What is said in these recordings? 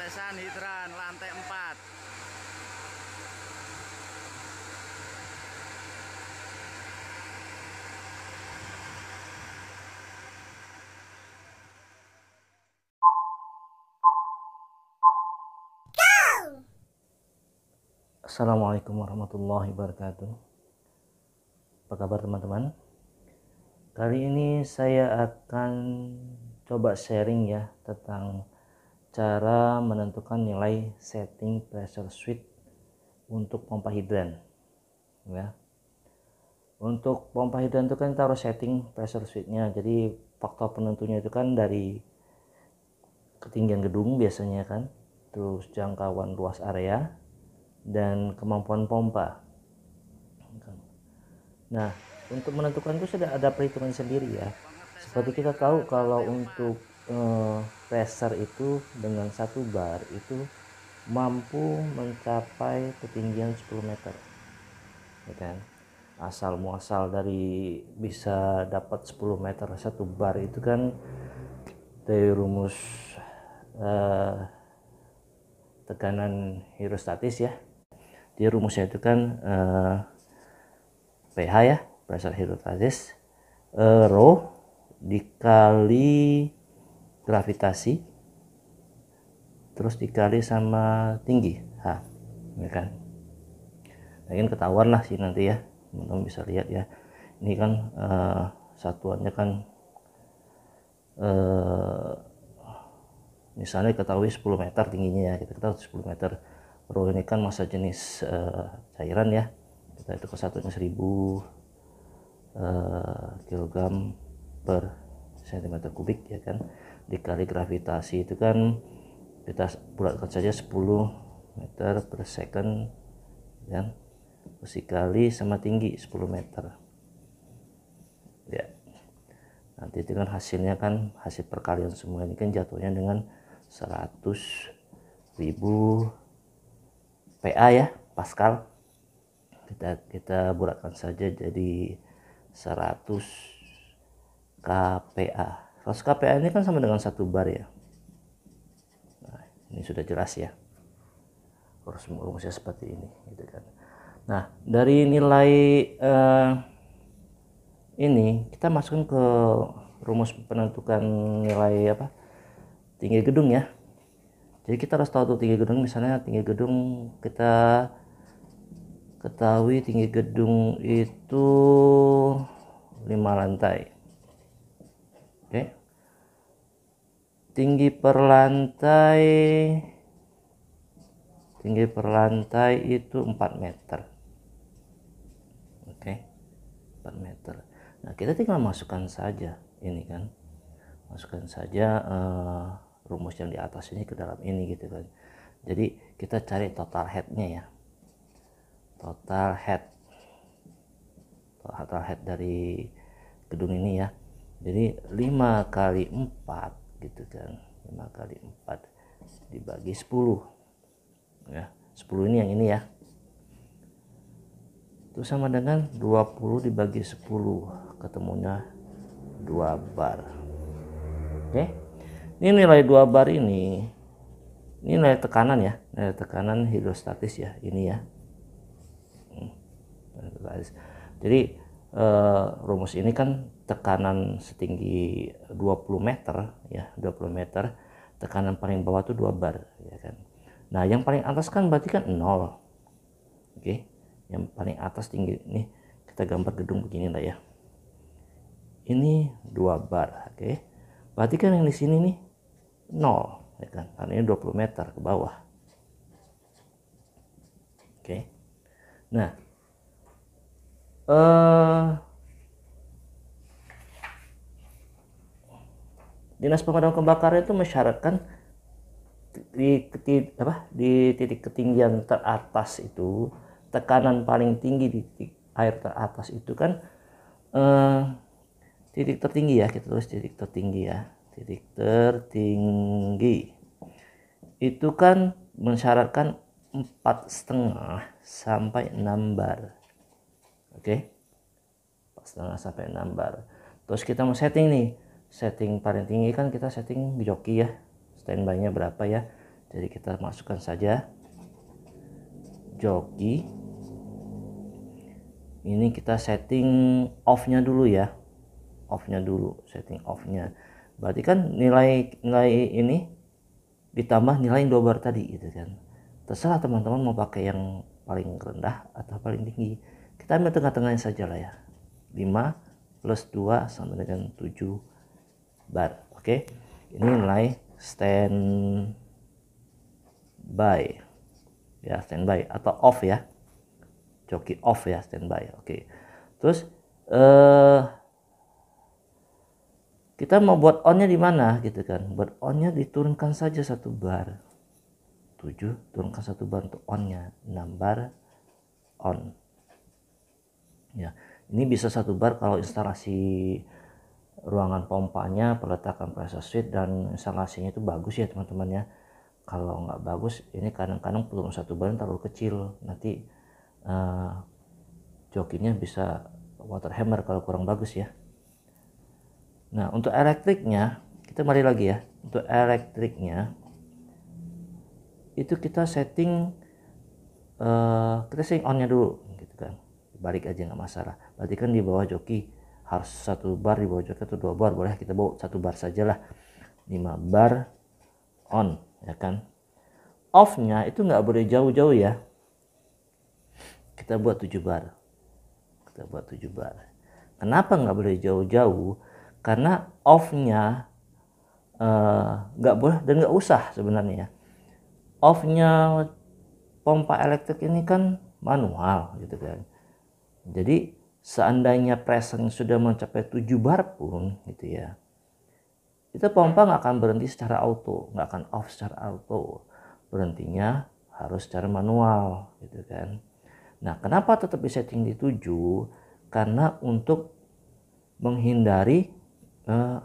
Tesan Hidran lantai 4 Assalamualaikum warahmatullahi wabarakatuh. Apa kabar teman-teman? Kali ini saya akan coba sharing ya tentang cara menentukan nilai setting pressure switch untuk pompa hidran ya untuk pompa hidran itu kan kita harus setting pressure switchnya jadi faktor penentunya itu kan dari ketinggian gedung biasanya kan terus jangkauan luas area dan kemampuan pompa nah untuk menentukan itu sudah ada perhitungan sendiri ya seperti kita tahu kalau untuk pressure eh, itu dengan satu bar itu mampu mencapai ketinggian 10 meter ya kan asal muasal dari bisa dapat 10 meter satu bar itu kan dari rumus uh, eh, tekanan hidrostatis ya di rumusnya itu kan uh, eh, pH ya pressure hidrostatis uh, rho dikali gravitasi terus dikali sama tinggi H ya kan nah, ketahuan lah sih nanti ya teman-teman bisa lihat ya ini kan uh, satuannya kan uh, misalnya ketahui 10 meter tingginya ya kita ketahui 10 meter rho ini kan masa jenis uh, cairan ya kita itu ke satunya 1000 uh, kilogram per cm kubik ya kan dikali gravitasi itu kan kita bulatkan saja 10 meter per second ya terus kali sama tinggi 10 meter ya nanti itu kan hasilnya kan hasil perkalian semua ini kan jatuhnya dengan 100 ribu PA ya Pascal kita kita bulatkan saja jadi 100 kPa Kasus KPA ini kan sama dengan satu bar ya. Nah, ini sudah jelas ya. Harus rumusnya seperti ini, gitu kan. Nah, dari nilai eh, ini kita masukkan ke rumus penentukan nilai apa? tinggi gedung ya. Jadi kita harus tahu tinggi gedung misalnya tinggi gedung kita ketahui tinggi gedung itu 5 lantai. tinggi per lantai tinggi per lantai itu 4 meter oke okay. 4 meter nah kita tinggal masukkan saja ini kan masukkan saja uh, rumus yang di atas ini ke dalam ini gitu kan jadi kita cari total headnya ya total head total head dari gedung ini ya jadi 5 kali 4 gitu kan 5 kali 4 dibagi 10 ya 10 ini yang ini ya itu sama dengan 20 dibagi 10 ketemunya 2 bar oke ini nilai 2 bar ini ini nilai tekanan ya nilai tekanan hidrostatis ya ini ya hmm. jadi eh, rumus ini kan tekanan setinggi 20 meter ya 20 meter tekanan paling bawah itu 2 bar ya kan nah yang paling atas kan berarti kan 0 oke okay. yang paling atas tinggi ini kita gambar gedung begini lah ya ini 2 bar oke okay. berarti kan yang di sini nih 0 ya kan karena ini 20 meter ke bawah oke okay. nah eh uh, dinas pemadam kebakaran itu mensyaratkan di, di, apa, di titik ketinggian teratas itu tekanan paling tinggi di titik air teratas itu kan eh, titik tertinggi ya kita tulis titik tertinggi ya titik tertinggi itu kan mensyaratkan empat setengah sampai enam bar oke okay? setengah sampai enam bar terus kita mau setting nih setting paling tinggi kan kita setting joki ya standby nya berapa ya jadi kita masukkan saja joki ini kita setting off nya dulu ya off nya dulu setting off nya berarti kan nilai nilai ini ditambah nilai yang dua bar tadi gitu kan terserah teman-teman mau pakai yang paling rendah atau paling tinggi kita ambil tengah-tengahnya saja lah ya 5 plus 2 sama dengan 7 bar oke okay? ini nilai standby, ya standby atau off ya joki off ya standby oke okay. terus eh kita mau buat onnya di mana gitu kan buat onnya diturunkan saja satu bar 7 turunkan satu bar untuk onnya 6 bar on ya ini bisa satu bar kalau instalasi ruangan pompanya peletakan pressure suite dan instalasinya itu bagus ya teman-teman ya kalau nggak bagus ini kadang-kadang perlu satu ban terlalu kecil nanti uh, jokinya bisa water hammer kalau kurang bagus ya nah untuk elektriknya kita mari lagi ya untuk elektriknya itu kita setting uh, kita setting onnya dulu gitu kan balik aja nggak masalah berarti kan di bawah joki harus satu bar di bawah jaket atau dua bar boleh kita bawa satu bar saja lah lima bar on ya kan off nya itu nggak boleh jauh-jauh ya kita buat tujuh bar kita buat tujuh bar kenapa nggak boleh jauh-jauh karena off nya eh, nggak uh, boleh dan nggak usah sebenarnya ya off nya pompa elektrik ini kan manual gitu kan jadi seandainya pressing sudah mencapai 7 bar pun gitu ya itu pompa nggak akan berhenti secara auto nggak akan off secara auto berhentinya harus secara manual gitu kan nah kenapa tetap disetting di 7 karena untuk menghindari uh,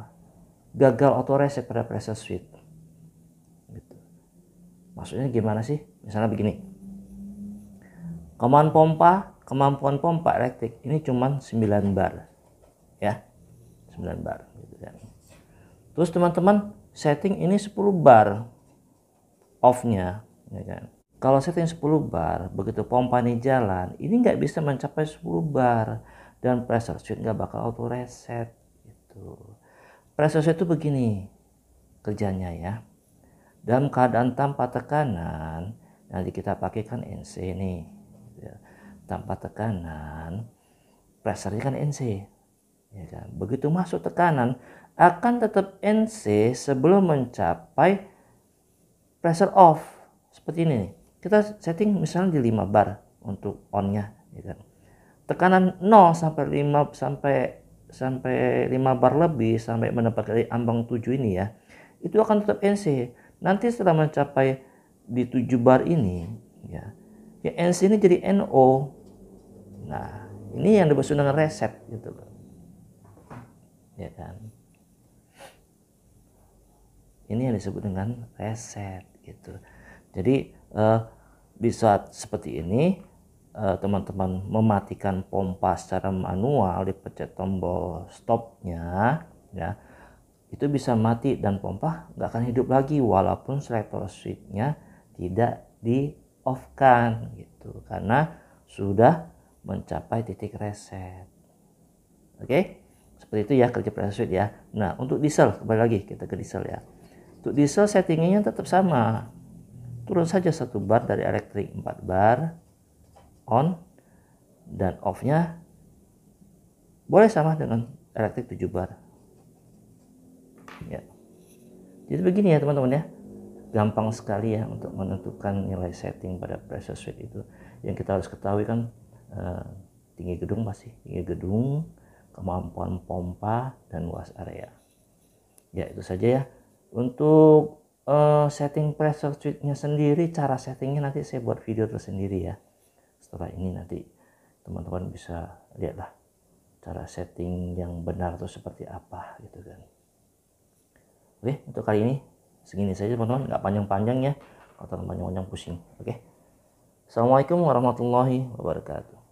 gagal auto reset pada pressure switch gitu. maksudnya gimana sih misalnya begini command pompa kemampuan pompa elektrik ini cuma 9 bar ya 9 bar gitu kan. terus teman-teman setting ini 10 bar off-nya ya kan. kalau setting 10 bar begitu pompa ini jalan ini nggak bisa mencapai 10 bar dan pressure switch nggak bakal auto reset gitu pressure switch itu begini kerjanya ya dalam keadaan tanpa tekanan nanti kita pakai kan NC ini. Gitu ya tanpa tekanan pressure kan NC ya kan? begitu masuk tekanan akan tetap NC sebelum mencapai pressure off seperti ini nih. kita setting misalnya di 5 bar untuk onnya ya kan? tekanan 0 sampai 5 sampai sampai 5 bar lebih sampai menempati ambang 7 ini ya itu akan tetap NC nanti setelah mencapai di 7 bar ini ya ya N ini jadi NO. Nah, ini yang dimaksud dengan reset gitu loh. Ya kan? Ini yang disebut dengan reset gitu. Jadi eh, di saat seperti ini eh, teman-teman eh, mematikan pompa secara manual dipencet tombol stopnya ya itu bisa mati dan pompa nggak akan hidup lagi walaupun selektor switchnya tidak di off kan gitu karena sudah mencapai titik reset. Oke. Okay? Seperti itu ya kerja preset ya. Nah, untuk diesel kembali lagi kita ke diesel ya. Untuk diesel settingnya tetap sama. Turun saja satu bar dari elektrik 4 bar on dan off-nya boleh sama dengan elektrik 7 bar. Ya. Jadi begini ya teman-teman ya gampang sekali ya untuk menentukan nilai setting pada pressure switch itu. Yang kita harus ketahui kan eh, tinggi gedung pasti tinggi gedung, kemampuan pompa dan luas area. Ya itu saja ya. Untuk eh, setting pressure suite-nya sendiri, cara settingnya nanti saya buat video tersendiri ya. Setelah ini nanti teman-teman bisa lihatlah cara setting yang benar itu seperti apa gitu kan. Oke, untuk kali ini segini saja teman-teman nggak panjang-panjang ya kalau panjang-panjang pusing oke okay? assalamualaikum warahmatullahi wabarakatuh